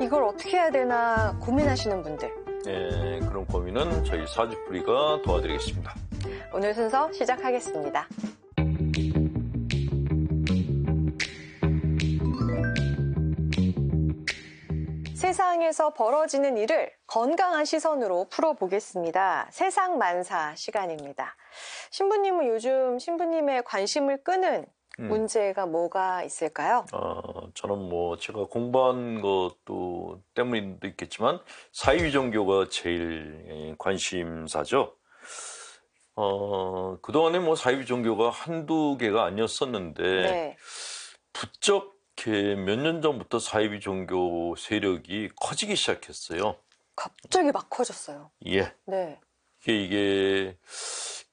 이걸 어떻게 해야 되나 고민하시는 분들. 네, 그런 고민은 저희 사주풀이가 도와드리겠습니다. 오늘 순서 시작하겠습니다. 세상에서 벌어지는 일을 건강한 시선으로 풀어보겠습니다. 세상 만사 시간입니다. 신부님은 요즘 신부님의 관심을 끄는 음. 문제가 뭐가 있을까요? 어, 저는 뭐 제가 공부한 것도 때문도 있겠지만 사회 종교가 제일 예, 관심사죠. 어, 그동안에 뭐 사회 종교가 한두 개가 아니었었는데 네. 부쩍 몇 년 전부터 사이비 종교 세력이 커지기 시작했어요. 갑자기 막 커졌어요. 예. 네. 이게, 이게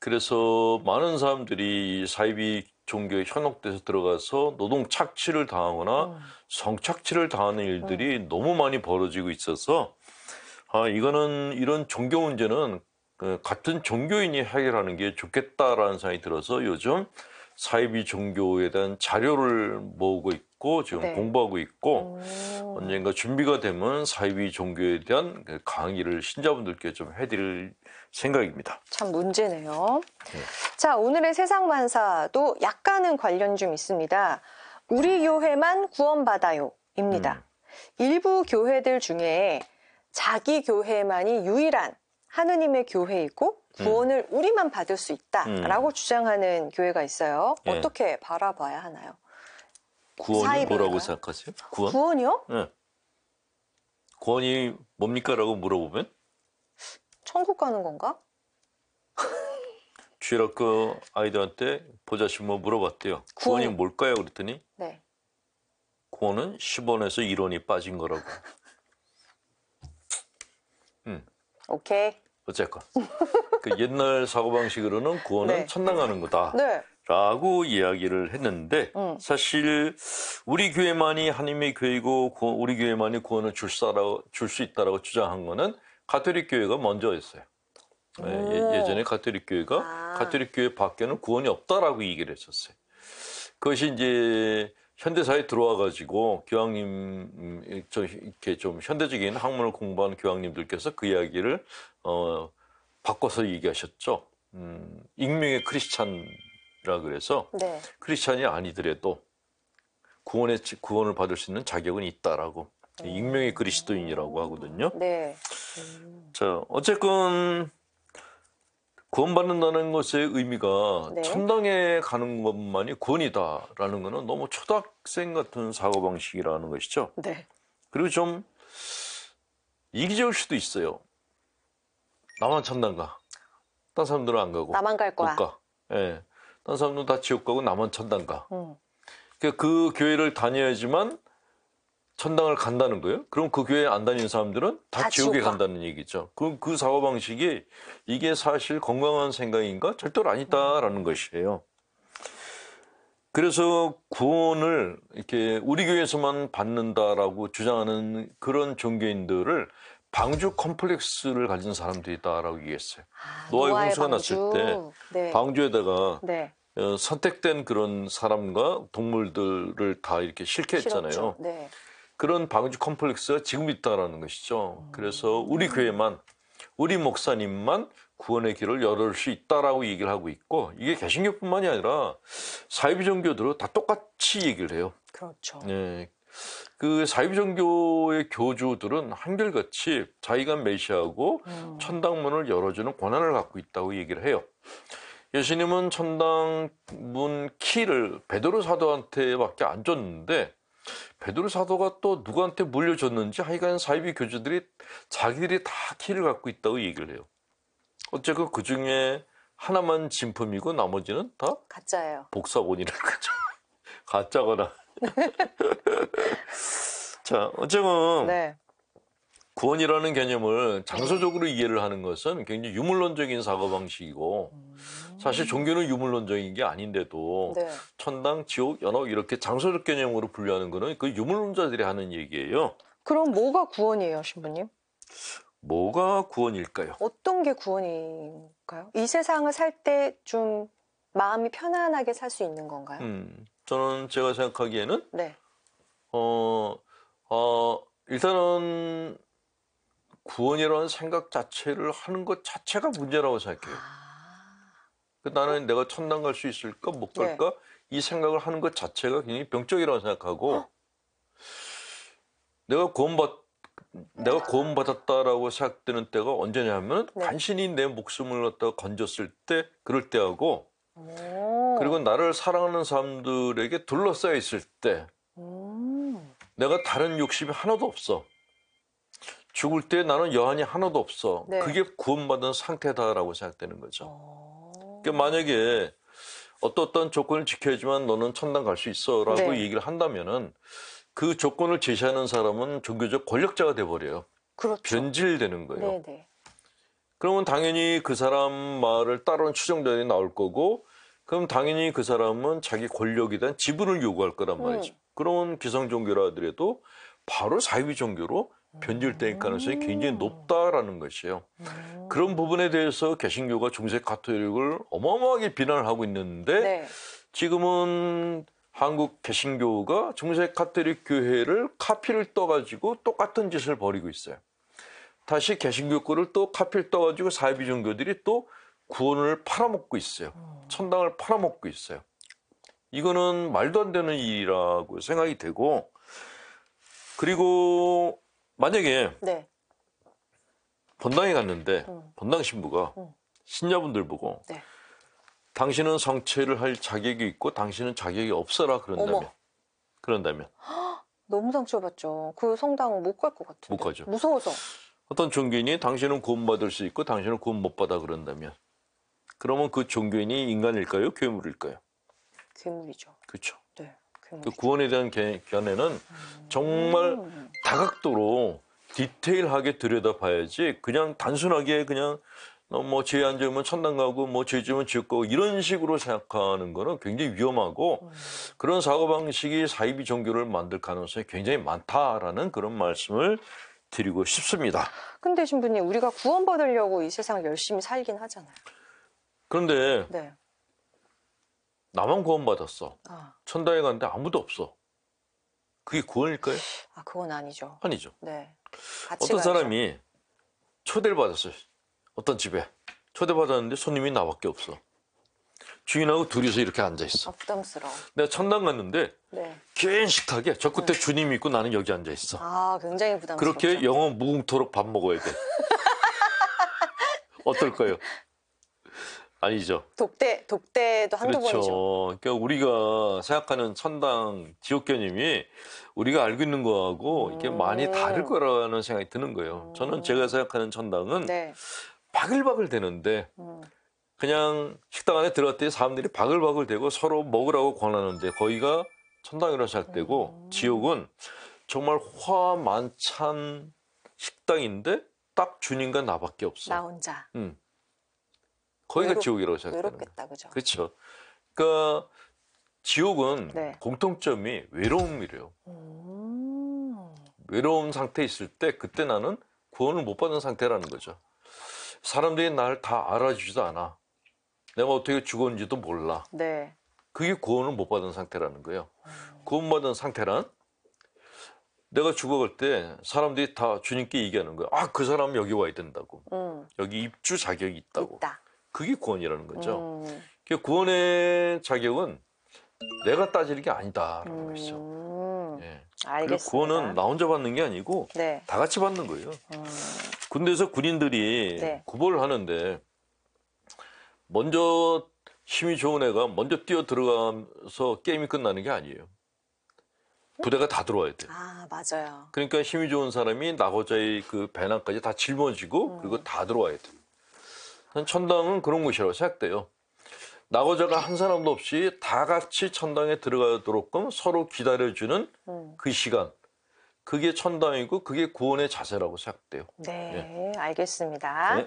그래서 많은 사람들이 사이비 종교에 현혹돼서 들어가서 노동 착취를 당하거나 음. 성착취를 당하는 일들이 음. 너무 많이 벌어지고 있어서 아 이거는 이런 종교 문제는 그 같은 종교인이 해결하는 게 좋겠다라는 생각이 들어서 요즘 사이비 종교에 대한 자료를 모으고 있고 지금 네. 공부하고 있고 오. 언젠가 준비가 되면 사이비 종교에 대한 그 강의를 신자분들께 좀 해드릴 생각입니다. 참 문제네요. 네. 자 오늘의 세상 만사도 약간은 관련 좀 있습니다. 우리 교회만 구원받아요입니다. 음. 일부 교회들 중에 자기 교회만이 유일한 하느님의 교회이고 음. 구원을 음. 우리만 받을 수 있다라고 음. 주장하는 교회가 있어요. 예. 어떻게 바라봐야 하나요? 구원이 뭐라고 생각하세요? 구원? 구원이요? 네. 구원이 뭡니까라고 물어보면 천국 가는 건가? 쥐라크 아이들한테 보자신뭐 물어봤대요. 구원. 이 뭘까요? 그랬더니 네. 구원은 10원에서 1원이 빠진 거라고. 오케이. 어쨌건 그 옛날 사고방식으로는 구원은 네. 천당 가는 거다. 네. 라고 이야기를 했는데 음. 사실 우리 교회만이 하나님의 교회고 우리 교회만이 구원을 줄 수 있다라고 주장한 거는 가톨릭 교회가 먼저였어요. 음. 예, 예 전에 가톨릭 교회가 아. 가톨릭 교회 밖에는 구원이 없다라고 얘기를 했었어요. 그것이 이제 현대사에 들어와 가지고 교황님 좀 음, 이렇게 좀 현대적인 학문을 공부한 교황님들께서 그 이야기를 어 바꿔서 얘기하셨죠. 음, 익명의 크리스찬이라 그래서 네. 크리스찬이 아니더라도 구원의 구원을 받을 수 있는 자격은 있다라고 음. 익명의 그리스도인이라고 하거든요. 네. 음. 자 어쨌건 구원받는다는 것의 의미가 네. 천당에 가는 것만이 구원이다라는 것은 너무 초등학생 같은 사고 방식이라는 것이죠. 네. 그리고 좀 이기적일 수도 있어요. 나만 천당 가. 딴 사람들은 안 가고. 나만 갈 거야. 못 가. 예. 딴 사람들은 다 지옥 가고 나만 천당 가. 음. 그러니까 그 교회를 다녀야지만 천당을 간다는 거예요? 그럼 그 교회 에안 다니는 사람들은 다, 다 지옥에 지옥가. 간다는 얘기죠. 그럼 그 사고 방식이 이게 사실 건강한 생각인가? 절대로 아니다라는 음. 것이에요. 그래서 구원을 이렇게 우리 교회에서만 받는다라고 주장하는 그런 종교인들을 방주 컴플렉스를 가진 사람들이 있다라고 얘기했어요. 아, 노아의 홍수가 방주. 났을 때 네. 방주에다가 네. 어, 선택된 그런 사람과 동물들을 다 이렇게 실게 했잖아요. 네. 그런 방주 컴플렉스가 지금 있다라는 것이죠. 그래서 우리 교회만 우리 목사님만 구원의 길을 열을 수 있다라고 얘기를 하고 있고 이게 개신교뿐만이 아니라 사이비 종교들은 다 똑같이 얘기를 해요. 그렇죠. 네. 그 사이비 종교의 교주들은 한결같이 자기가 메시하고 음. 천당문을 열어주는 권한을 갖고 있다고 얘기를 해요. 예수님은 천당문 키를 베드로 사도한테밖에 안 줬는데 베드로 사도가 또 누구한테 물려줬는지 하여간 사이비 교주들이 자기들이 다 키를 갖고 있다고 얘기를 해요. 어쨌건 그 중에 하나만 진품이고 나머지는 다 가짜예요. 복사본이라 그죠. 가짜거나. 자, 어쨌건 네. 구원이라는 개념을 장소적으로 이해를 하는 것은 굉장히 유물론적인 사고 방식이고 음. 사실 종교는 유물론적인 게 아닌데도 네. 천당, 지옥, 연옥 이렇게 장소적 개념으로 분류하는 거는 그 유물론자들이 하는 얘기예요. 그럼 뭐가 구원이에요, 신부님? 뭐가 구원일까요? 어떤 게구원인가요이 세상을 살 때 좀 마음이 편안하게 살 수 있는 건가요? 음, 저는 제가 생각하기에는 네. 어, 어, 일단은 구원이라는 생각 자체를 하는 것 자체가 문제라고 생각해요. 아... 그 나는 내가 천당 갈 수 있을까 못 네. 갈까 네. 이 생각을 하는 것 자체가 굉장히 병적이라고 생각하고 어? 내가 구원받 내가 구원받았다라고 생각되는 때가 언제냐면 네. 간신히 내 목숨을 갖다가 건졌을 때 그럴 때하고 그리고 나를 사랑하는 사람들에게 둘러싸여 있을 때 내가 다른 욕심이 하나도 없어 죽을 때 나는 여한이 하나도 없어 네. 그게 구원받은 상태다라고 생각되는 거죠. 오. 어. 그러니까 만약에 어떠어떤 조건을 지켜야지만 너는 천당 갈 수 있어라고 네. 얘기를 한다면은 그 조건을 제시하는 사람은 종교적 권력자가 돼버려요. 그렇죠. 변질되는 거예요. 네네. 네. 그러면 당연히 그 사람 말을 따르는 추정자들이 나올 거고, 그럼 당연히 그 사람은 자기 권력에 대한 지분을 요구할 거란 음. 말이죠. 음. 그런 기성 종교라 하더라도 바로 사이 종교로 변질된 가능성이 굉장히 높다라는 것이에요. 그런 부분에 대해서 개신교가 중세 카톨릭을 어마어마하게 비난을 하고 있는데 네. 지금은 한국 개신교가 중세 카톨릭 교회를 카피를 떠가지고 똑같은 짓을 벌이고 있어요. 다시 개신교 권을또 카피를 떠가지고 사이비 종교들이 또 구원을 팔아먹고 있어요. 천당을 팔아먹고 있어요. 이거는 말도 안 되는 일이라고 생각이 되고 그리고 만약에 네. 본당에 갔는데 음. 본당 신부가 음. 신녀분들 보고 네. 당신은 성체를 할 자격이 있고 당신은 자격이 없어라 그런다면 어머. 그런다면 헉, 너무 상처받죠. 그 성당 못갈 것 같은데. 못 가죠. 무서워서. 어떤 종교인이 당신은 구원받을 수 있고 당신은 구원 못 받아 그런다면 그러면 그 종교인이 인간일까요? 괴물일까요? 괴물이죠. 그렇죠. 그 구원에 대한 견해는 정말 음. 다각도로 디테일하게 들여다봐야지 그냥 단순하게 그냥 뭐죄안 지으면 천당 가고 뭐죄 지으면 지옥 가고 이런 식으로 생각하는 거는 굉장히 위험하고 음. 그런 사고 방식이 사이비 종교를 만들 가능성이 굉장히 많다라는 그런 말씀을 드리고 싶습니다. 근데 신부님 우리가 구원받으려고 이세상 열심히 살긴 하잖아요. 그런데 네. 나만 구원받았어. 아. 천당에 갔는데 아무도 없어. 그게 구원일까요? 아, 그건 아니죠. 아니죠. 네. 어떤 가야죠. 사람이 초대를 받았어요. 어떤 집에. 초대받았는데 손님이 나밖에 없어. 주인하고 둘이서 이렇게 앉아있어. 부담스러워. 내가 천당 갔는데 네. 괜긴 식탁에 저 끝에 네. 주님이 있고 나는 여기 앉아있어. 아, 굉장히 부담스러워. 그렇게 영어 무궁토록 밥 먹어야 돼. 어떨까요? 아니죠. 독대, 독대도 한두 그렇죠. 번이죠. 그러니까 우리가 생각하는 천당 지옥교님이 우리가 알고 있는 거하고 이게 많이 음. 다를 거라는 생각이 드는 거예요. 저는 제가 생각하는 천당은 네. 바글바글 되는데 음. 그냥 식당 안에 들어갔더니 사람들이 바글바글 되고 서로 먹으라고 권하는데 거기가 천당이라고 생각되고 음. 지옥은 정말 화 만찬 식당인데 딱 주님과 나밖에 없어. 나 혼자. 응. 음. 거기가 외롭, 지옥이라고 생각해요. 외롭겠다, 그죠? 그렇죠. 그러니까 지옥은 네. 공통점이 외로움이래요. 음... 외로운 상태에 있을 때 그때 나는 구원을 못 받는 상태라는 거죠. 사람들이 날 다 알아주지도 않아. 내가 어떻게 죽었는지도 몰라. 네. 그게 구원을 못 받은 상태라는 거예요. 음... 구원받은 상태란 내가 죽어갈 때 사람들이 다 주님께 얘기하는 거야. 아, 그 사람 여기 와야 된다고. 음. 여기 입주 자격이 있다고. 있다. 그게 구원이라는 거죠. 음. 그 구원의 자격은 내가 따지는 게 아니다라는 음. 것이죠. 예. 알겠습니다. 구원은 나 혼자 받는 게 아니고 네. 다 같이 받는 거예요. 음. 군대에서 군인들이 네. 구보를 하는데 먼저 힘이 좋은 애가 먼저 뛰어 들어가서 게임이 끝나는 게 아니에요. 부대가 다 들어와야 돼요. 아, 맞아요. 그러니까 힘이 좋은 사람이 나고자의 그 배낭까지 다 짊어지고 음. 그리고 다 들어와야 돼요. 천당은 그런 곳이라고 생각돼요. 나오자가한 사람도 없이 다 같이 천당에 들어가도록끔 서로 기다려주는 음. 그 시간. 그게 천당이고 그게 구원의 자세라고 생각돼요. 네, 예. 알겠습니다. 네.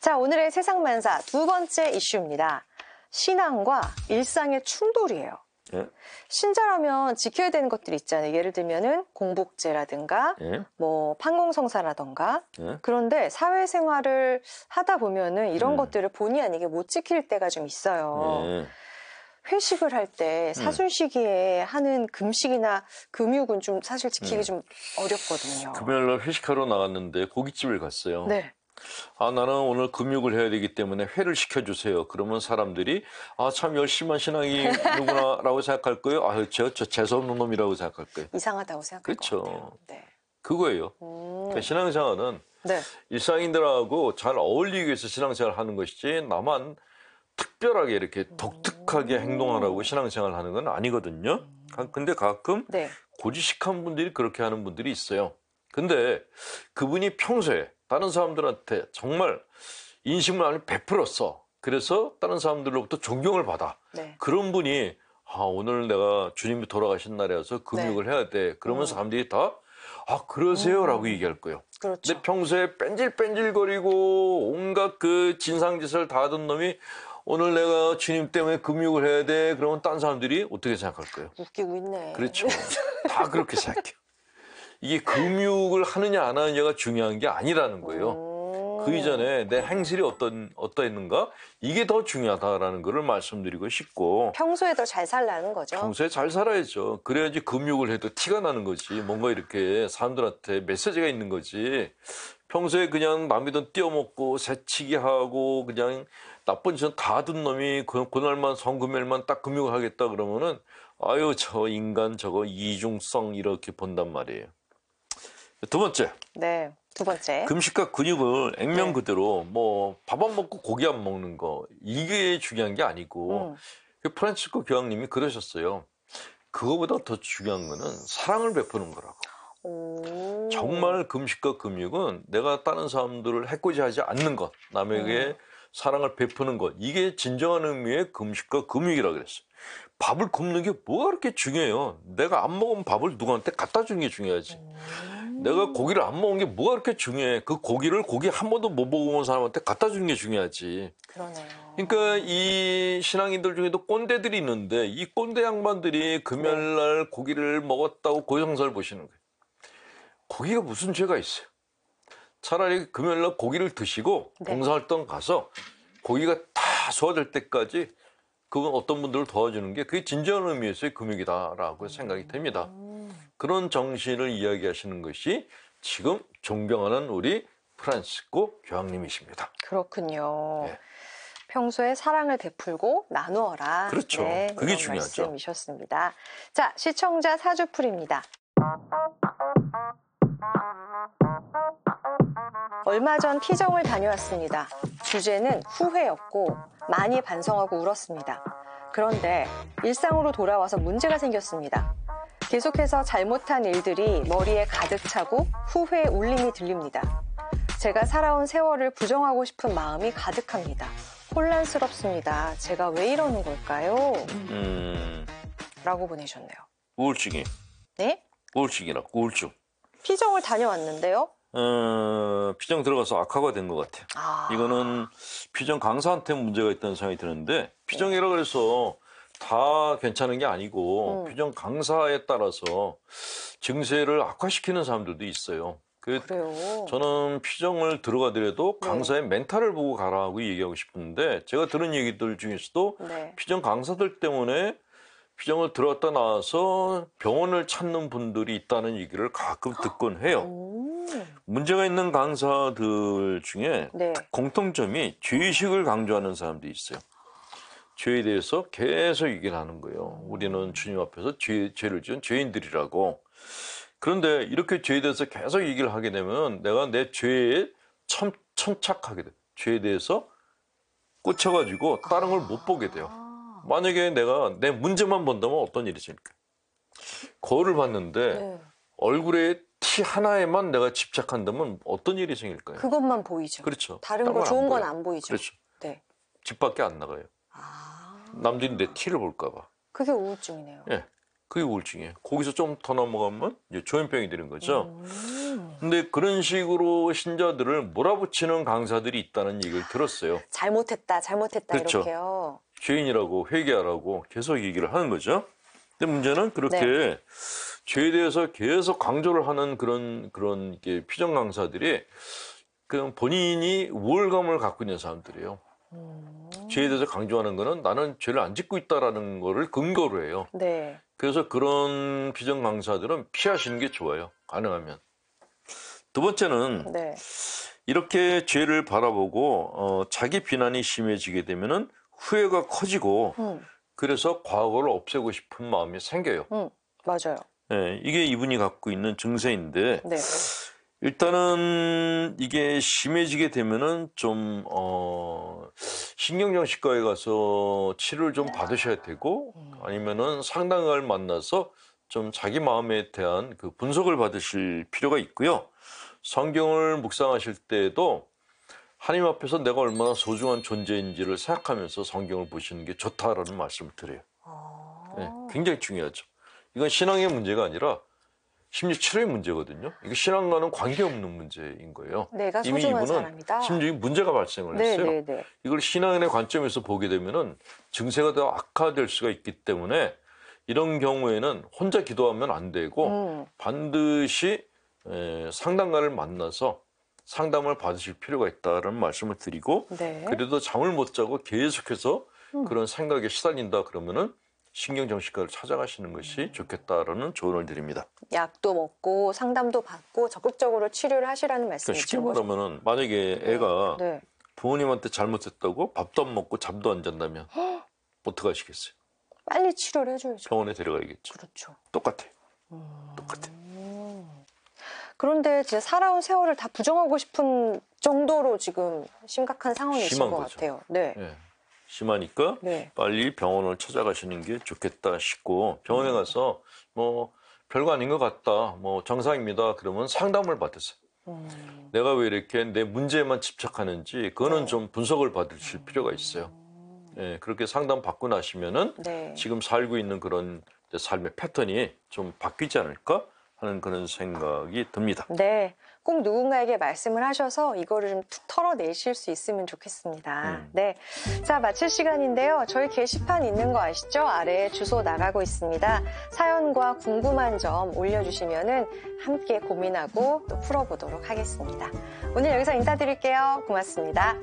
자, 오늘의 세상만사 두 번째 이슈입니다. 신앙과 일상의 충돌이에요. 예. 신자라면 지켜야 되는 것들이 있잖아요. 예를 들면은 공복제라든가 예? 뭐 판공성사라든가 예? 그런데 사회생활을 하다 보면은 이런 음. 것들을 본의 아니게 못 지킬 때가 좀 있어요. 예. 회식을 할 때 사순 음. 시기에 하는 금식이나 금육은 좀 사실 지키기 음. 좀 어렵거든요. 금요일날 회식하러 나갔는데 고깃집을 갔어요. 네. 아, 나는 오늘 금육을 해야 되기 때문에 회를 시켜주세요. 그러면 사람들이, 아, 참 열심한 신앙이누구나 라고 생각할 거예요. 아, 저, 저 재수없는 놈이라고 생각할 거예요. 이상하다고 생각할 그렇죠. 것 같아요. 네. 그거예요. 음. 그러니까 신앙생활은 네. 일상인들하고 잘 어울리기 위해서 신앙생활 하는 것이지 나만 특별하게 이렇게 독특하게 음. 행동하라고 신앙생활 하는 건 아니거든요. 근데 가끔 네. 고지식한 분들이 그렇게 하는 분들이 있어요. 근데 그분이 평소에 다른 사람들한테 정말 인식문화면베풀었 써. 그래서 다른 사람들로부터 존경을 받아. 네. 그런 분이 아, 오늘 내가 주님이 돌아가신 날이어서 금육을 네. 해야 돼. 그러면 음. 사람들이 다 아, 그러세요라고 음. 얘기할 거예요. 그렇죠. 근데 평소에 뺀질뺀질거리고 온갖 그 진상짓을 다 하던 놈이 오늘 내가 주님 때문에 금육을 해야 돼. 그러면 딴 사람들이 어떻게 생각할 거예요? 웃기고 있네. 그렇죠. 다 그렇게 생각해요. 이게 금육을 하느냐 안 하느냐가 중요한 게 아니라는 거예요. 그 이전에 내 행실이 어떤 어떠했는가 이게 더 중요하다라는 것을 말씀드리고 싶고 평소에 더 잘 살라는 거죠. 평소에 잘 살아야죠. 그래야지 금욕을 해도 티가 나는 거지. 뭔가 이렇게 사람들한테 메시지가 있는 거지. 평소에 그냥 남이든 띄어먹고 새치기 하고 그냥 나쁜 짓은 다 든 놈이 그, 그날만 성금일만 딱 금욕을 하겠다 그러면은 아유 저 인간 저거 이중성 이렇게 본단 말이에요. 두 번째. 네. 두 번째. 금식과 근육을 액면 네. 그대로 뭐 밥 안 먹고 고기 안 먹는 거 이게 중요한 게 아니고 음. 그 프란치스코 교황님이 그러셨어요. 그거보다 더 중요한 거는 사랑을 베푸는 거라고. 오. 정말 금식과 근육은 내가 다른 사람들을 해코지하지 않는 것, 남에게 음. 사랑을 베푸는 것 이게 진정한 의미의 금식과 근육이라고 그랬어요. 밥을 굶는 게 뭐가 그렇게 중요해요? 내가 안 먹은 밥을 누구한테 갖다 주는 게 중요하지. 음. 내가 고기를 안 먹은 게 뭐가 그렇게 중요해. 그 고기를 고기 한 번도 못 먹어본 사람한테 갖다 주는 게 중요하지. 그러네요. 그러니까 이 신앙인들 중에도 꼰대들이 있는데 이 꼰대 양반들이 금요일 네. 날 네. 고기를 먹었다고 고향사를 보시는 거예요. 고기가 무슨 죄가 있어요? 차라리 금요일 날 고기를 드시고 네. 봉사활동 가서 고기가 다 소화될 때까지 그분 어떤 분들을 도와주는 게 그게 진정한 의미에서의 금욕이다라고 생각이 음. 됩니다. 음. 그런 정신을 이야기하시는 것이 지금 존경하는 우리 프란시스코 교황님이십니다. 그렇군요. 네. 평소에 사랑을 베풀고 나누어라. 그렇죠. 네, 그게 중요하죠. 말씀이셨습니다. 자, 시청자 사주풀입니다. 얼마 전 피정을 다녀왔습니다. 주제는 후회였고 많이 반성하고 울었습니다. 그런데 일상으로 돌아와서 문제가 생겼습니다. 계속해서 잘못한 일들이 머리에 가득 차고 후회 울림이 들립니다. 제가 살아온 세월을 부정하고 싶은 마음이 가득합니다. 혼란스럽습니다. 제가 왜 이러는 걸까요? 음. 라고 보내셨네요. 우울증이. 네? 우울증이라 우울증. 피정을 다녀왔는데요. 어, 피정 들어가서 악화가 된 것 같아요. 아... 이거는 피정 강사한테 문제가 있다는 생각이 드는데 피정이라 그래서 다 괜찮은 게 아니고 음. 표정 강사에 따라서 증세를 악화시키는 사람들도 있어요. 그, 래요 저는 피정을 들어가더라도 네. 강사의 네. 멘탈을 보고 가라고 얘기하고 싶은데 제가 들은 얘기들 중에서도 네. 피정 강사들 때문에 피정을 들었다 나와서 병원을 찾는 분들이 있다는 얘기를 가끔 듣곤 해요. 문제가 있는 강사들 중에 네. 공통점이 죄의식을 강조하는 사람도 있어요. 죄에 대해서 계속 얘기를 하는 거예요. 우리는 주님 앞에서 죄, 죄를 지은 죄인들이라고. 그런데 이렇게 죄에 대해서 계속 얘기를 하게 되면 내가 내 죄에 참, 천착하게 돼. 죄에 대해서 꽂혀가지고 다른 걸 못 보게 돼요. 아. 만약에 내가 내 문제만 본다면 어떤 일이 생니까 거울을 봤는데 네. 얼굴에 티 하나에만 내가 집착한다면 어떤 일이 생길까요? 그것만 보이죠. 그렇죠. 다른 거 좋은 건 안 보이죠. 그렇죠. 네. 집 밖에 안 나가요. 아. 남들이 내 티를 볼까봐. 그게 우울증이네요. 예. 그게 우울증이에요. 거기서 좀 더 넘어가면 이제 조현병이 되는 거죠. 음. 근데 그런 식으로 신자들을 몰아붙이는 강사들이 있다는 얘기를 들었어요. 잘못했다, 잘못했다 그렇죠. 이렇게요. 죄인이라고 회개하라고 계속 얘기를 하는 거죠. 근데 문제는 그렇게 네. 죄에 대해서 계속 강조를 하는 그런 그런 피정 강사들이 그 본인이 우월감을 갖고 있는 사람들이에요. 음. 죄에 대해서 강조하는 거는 나는 죄를 안 짓고 있다라는 거를 근거로 해요. 네. 그래서 그런 비전 강사들은 피하시는 게 좋아요. 가능하면. 두 번째는 네. 이렇게 죄를 바라보고 어, 자기 비난이 심해지게 되면은 후회가 커지고 음. 그래서 과거를 없애고 싶은 마음이 생겨요. 음, 맞아요. 네, 이게 이분이 갖고 있는 증세인데 네. 일단은 이게 심해지게 되면은 좀 어, 신경정신과에 가서 치료를 좀 받으셔야 되고 아니면은 상담을 만나서 좀 자기 마음에 대한 그 분석을 받으실 필요가 있고요. 성경을 묵상하실 때에도 하나님 앞에서 내가 얼마나 소중한 존재인지를 생각하면서 성경을 보시는 게 좋다라는 말씀을 드려요. 아. 네, 굉장히 중요하죠. 이건 신앙의 문제가 아니라 심리 치료의 문제거든요. 이게 신앙과는 관계없는 문제인 거예요. 내가 이미 이분은 사람이다. 심리 문제가 발생을 네, 했어요. 네, 네. 이걸 신앙인의 관점에서 보게 되면은 증세가 더 악화될 수가 있기 때문에 이런 경우에는 혼자 기도하면 안 되고 음. 반드시 에, 상담가를 만나서 상담을 받으실 필요가 있다는 말씀을 드리고 네. 그래도 잠을 못 자고 계속해서 음. 그런 생각에 시달린다 그러면은 신경정신과를 찾아가시는 것이 좋겠다라는 조언을 드립니다. 약도 먹고 상담도 받고 적극적으로 치료를 하시라는 말씀이죠. 그러니까 쉽게 말하면 만약에 애가 네. 네. 부모님한테 잘못했다고 밥도 안 먹고 잠도 안 잔다면 어떻게 하시겠어요? 빨리 치료를 해줘야죠. 병원에 데려가야겠죠. 그렇죠. 똑같아. 음... 똑같아. 그런데 진짜 살아온 세월을 다 부정하고 싶은 정도로 지금 심각한 상황이신 것 거죠. 같아요. 네. 네. 심하니까 네. 빨리 병원을 찾아가시는 게 좋겠다 싶고 병원에 가서 뭐 별거 아닌 것 같다 뭐 정상입니다 그러면 상담을 받으세요. 음. 내가 왜 이렇게 내 문제에만 집착하는지 그거는 네. 좀 분석을 받으실 필요가 있어요. 음. 예, 그렇게 상담 받고 나시면은 네. 지금 살고 있는 그런 삶의 패턴이 좀 바뀌지 않을까 하는 그런 생각이 듭니다. 네. 꼭 누군가에게 말씀을 하셔서 이거를 좀 털어내실 수 있으면 좋겠습니다. 음. 네. 자, 마칠 시간인데요. 저희 게시판 있는 거 아시죠? 아래에 주소 나가고 있습니다. 사연과 궁금한 점 올려주시면은 함께 고민하고 또 풀어보도록 하겠습니다. 오늘 여기서 인사드릴게요. 고맙습니다.